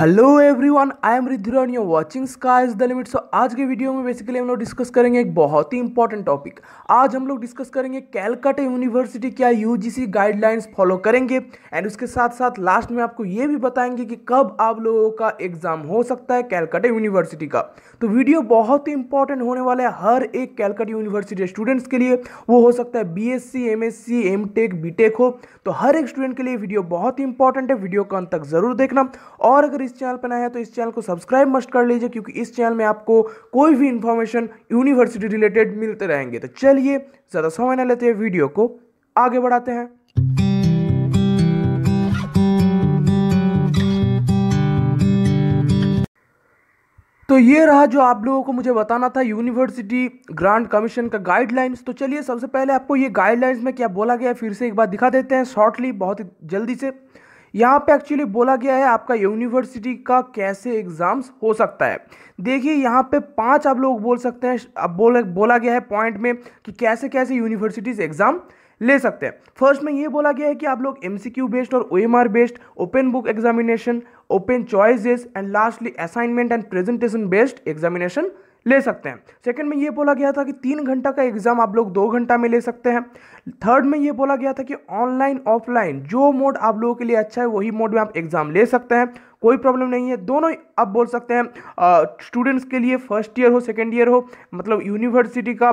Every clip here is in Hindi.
hello everyone I am Ridhuran you watching sky is the limit so आज के वीडियो में बेसिकली हम लोग डिस्कस करेंगे एक बहुत ही इंपॉर्टेंट टॉपिक आज हम लोग डिस्कस करेंगे कैलकाटा यूनिवर्सिटी क्या यूजीसी गाइडलाइंस फॉलो करेंगे एंड उसके साथ साथ लास्ट में आपको ये भी बताएंगे कि कब आप लोगों का एग्जाम हो सकता है कैलकाटा यूनिवर्सिटी का तो वीडियो बहुत ही इंपॉर्टेंट होने वाला है हर एक कैलकाटा यूनिवर्सिटी स्टूडेंट्स के लिए वो हो सकता है B S C M S C M tech B tech हो तो हर एक स्टूडेंट के लिए वीडियो बहुत ही इंपॉर्टेंट है वीडियो को अंत तक जरूर देखना और अगर इस चैनल पर नया है तो इस चैनल को सब्सक्राइब मस्ट कर लीजिए क्योंकि इस चैनल में आपको कोई भी इन्फॉर्मेशन यूनिवर्सिटी रिलेटेड मिलते रहेंगे तो चलिए ज़्यादा समय ना लेते हैं वीडियो को आगे बढ़ाते हैं तो ये रहा जो आप लोगों को मुझे बताना था यूनिवर्सिटी ग्रांट कमीशन का गाइडलाइंस तो चलिए सबसे पहले आपको ये गाइडलाइंस में क्या बोला गया फिर से एक बार दिखा देते हैं शॉर्टली बहुत ही जल्दी से यहाँ पे एक्चुअली बोला गया है आपका यूनिवर्सिटी का कैसे एग्ज़ाम्स हो सकता है देखिए यहाँ पे पांच आप लोग बोल सकते हैं अब बोल बोला गया है पॉइंट में कि कैसे कैसे यूनिवर्सिटीज़ एग्ज़ाम ले सकते हैं फर्स्ट में ये बोला गया है कि आप लोग एम बेस्ड और O based open book examination open choices and lastly assignment and presentation based examination ले सकते हैं सेकंड में ये बोला गया था कि तीन घंटा का एग्ज़ाम आप लोग दो घंटा में ले सकते हैं थर्ड में ये बोला गया था कि ऑनलाइन ऑफलाइन जो मोड आप लोगों के लिए अच्छा है वही मोड में आप एग्ज़ाम ले सकते हैं कोई प्रॉब्लम नहीं है दोनों आप बोल सकते हैं स्टूडेंट्स के लिए फर्स्ट ईयर हो सेकेंड ईयर हो मतलब यूनिवर्सिटी का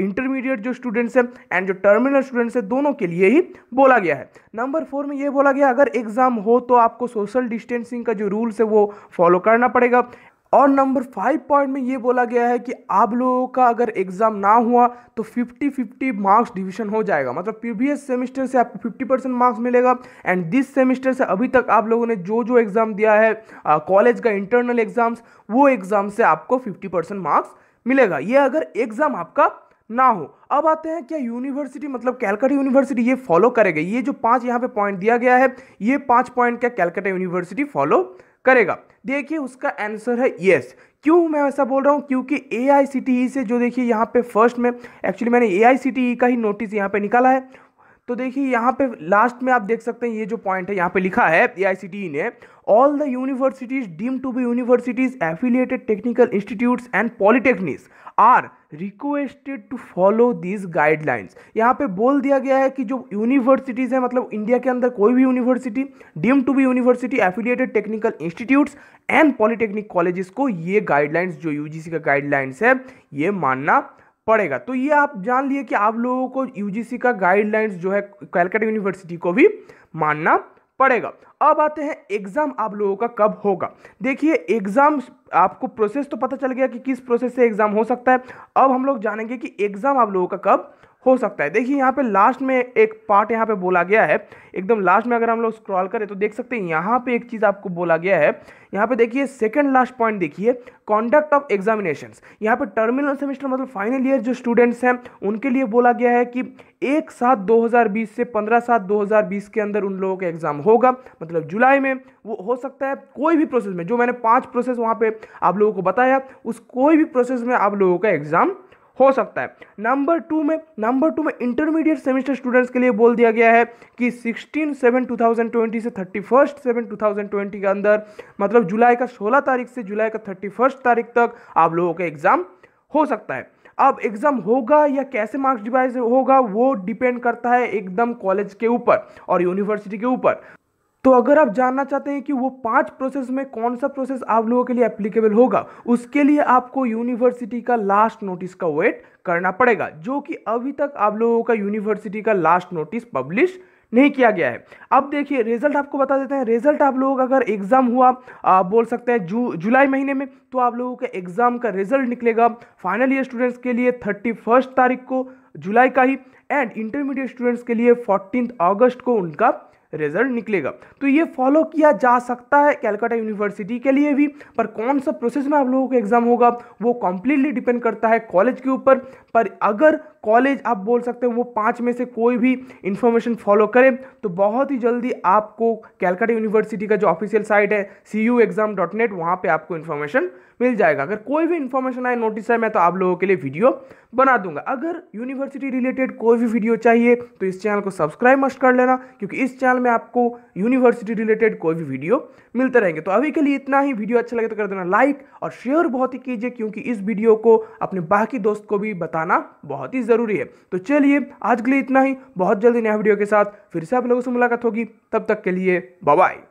इंटरमीडिएट जो स्टूडेंट्स हैं एंड जो टर्मिनल स्टूडेंट्स हैं दोनों के लिए ही बोला गया है नंबर फोर में ये बोला गया अगर एग्ज़ाम हो तो आपको सोशल डिस्टेंसिंग का जो रूल्स है वो फॉलो करना पड़ेगा और नंबर फाइव पॉइंट में ये बोला गया है कि आप लोगों का अगर एग्ज़ाम ना हुआ तो 50 50 मार्क्स डिवीजन हो जाएगा मतलब प्रीवियस सेमेस्टर से आपको 50 परसेंट मार्क्स मिलेगा एंड दिस सेमेस्टर से अभी तक आप लोगों ने जो जो एग्ज़ाम दिया है कॉलेज का इंटरनल एग्ज़ाम्स वो एग्ज़ाम से आपको फिफ्टी परसेंट मार्क्स मिलेगा ये अगर एग्ज़ाम आपका ना हो अब आते हैं क्या यूनिवर्सिटी मतलब कैलकाटा यूनिवर्सिटी ये फॉलो करेगा ये जो पांच यहाँ पे पॉइंट दिया गया है ये पांच पॉइंट क्या कैलकाटा यूनिवर्सिटी फॉलो करेगा देखिए उसका आंसर है यस क्यों मैं ऐसा बोल रहा हूँ क्योंकि ए e से जो देखिए यहाँ पे फर्स्ट में एक्चुअली मैंने ए e का ही नोटिस यहाँ पे निकाला है तो देखिए यहाँ पे लास्ट में आप देख सकते हैं ये जो पॉइंट है यहाँ पे लिखा है ए e ने all the universities deemed to be universities affiliated technical institutes and polytechnics are requested to follow these guidelines यहाँ पे बोल दिया गया है कि जो यूनिवर्सिटीज़ हैं मतलब इंडिया के अंदर कोई भी university deemed to be university affiliated technical institutes and polytechnic colleges को ये गाइडलाइंस जो यूजीसी का गाइडलाइंस है ये मानना पड़ेगा तो ये आप जान लिए कि आप लोगों को यूजीसी का गाइडलाइंस जो है कैलकाटा यूनिवर्सिटी को भी मानना पड़ेगा अब आते हैं एग्ज़ाम आप लोगों का कब होगा देखिए एग्ज़ाम आपको प्रोसेस तो पता चल गया कि किस प्रोसेस से एग्ज़ाम हो सकता है अब हम लोग जानेंगे कि एग्ज़ाम आप लोगों का कब हो सकता है देखिए यहाँ पे लास्ट में एक पार्ट यहाँ पे बोला गया है एकदम लास्ट में अगर हम लोग स्क्रॉल करें तो देख सकते हैं यहाँ पे एक चीज़ आपको बोला गया है यहाँ पे देखिए सेकंड लास्ट पॉइंट देखिए कॉन्डक्ट ऑफ एग्जामिनेशन यहाँ पे टर्मिनल सेमेस्टर मतलब फाइनल ईयर जो स्टूडेंट्स हैं उनके लिए बोला गया है कि एक सात 2020 से 15 सात 2020 के अंदर उन लोगों का एग्ज़ाम होगा मतलब जुलाई में वो हो सकता है कोई भी प्रोसेस में जो मैंने पांच प्रोसेस वहाँ पे आप लोगों को बताया उस कोई भी प्रोसेस में आप लोगों का एग्ज़ाम हो सकता है नंबर टू में नंबर टू में इंटरमीडिएट सेमेस्टर स्टूडेंट्स के लिए बोल दिया गया है कि sixteen seven two thousand twenty से thirty first seven two thousand twenty के अंदर मतलब जुलाई का सोलह तारीख से जुलाई का थर्टी फर्स्ट तारीख तक आप लोगों का एग्ज़ाम हो सकता है अब एग्ज़ाम होगा या कैसे मार्क्स डिवाइस होगा वो डिपेंड करता है एकदम कॉलेज के ऊपर और यूनिवर्सिटी के ऊपर तो अगर आप जानना चाहते हैं कि वो पांच प्रोसेस में कौन सा प्रोसेस आप लोगों के लिए एप्लीकेबल होगा उसके लिए आपको यूनिवर्सिटी का लास्ट नोटिस का वेट करना पड़ेगा जो कि अभी तक आप लोगों का यूनिवर्सिटी का लास्ट नोटिस पब्लिश नहीं किया गया है अब देखिए रिजल्ट आपको बता देते हैं रिजल्ट आप लोगों का अगर एग्ज़ाम हुआ आ, बोल सकते हैं जू जुलाई महीने में तो आप लोगों के एग्ज़ाम का रिजल्ट निकलेगा फाइनल ईयर स्टूडेंट्स के लिए थर्टी फर्स्ट तारीख को जुलाई का ही एंड इंटरमीडिएट स्टूडेंट्स के लिए फोर्टीन अगस्त को उनका रिजल्ट निकलेगा तो ये फॉलो किया जा सकता है कैलकाटा यूनिवर्सिटी के लिए भी पर कौन सा प्रोसेस में आप लोगों का एग्ज़ाम होगा वो कम्प्लीटली डिपेंड करता है कॉलेज के ऊपर पर अगर कॉलेज आप बोल सकते हो वो पांच में से कोई भी इन्फॉर्मेशन फॉलो करें तो बहुत ही जल्दी आपको कैलकाटा यूनिवर्सिटी का जो ऑफिशियल साइट है C U exam dot net वहाँ पर आपको इन्फॉर्मेशन मिल जाएगा अगर कोई भी इन्फॉर्मेशन आए नोटिस आए मैं तो आप लोगों के लिए वीडियो बना दूंगा अगर यूनिवर्सिटी रिलेटेड कोई भी वीडियो चाहिए तो इस चैनल को सब्सक्राइब मस्ट कर लेना क्योंकि इस चैनल चैनल में आपको यूनिवर्सिटी रिलेटेड कोई भी वीडियो मिलते रहेंगे तो अभी के लिए इतना ही वीडियो अच्छा लगे तो कर देना लाइक और शेयर बहुत ही कीजिए क्योंकि इस वीडियो को अपने बाकी दोस्त को भी बताना बहुत ही ज़रूरी है तो चलिए आज के लिए इतना ही बहुत जल्दी नया वीडियो के साथ फिर से आप लोगों से मुलाकात होगी तब तक के लिए बाय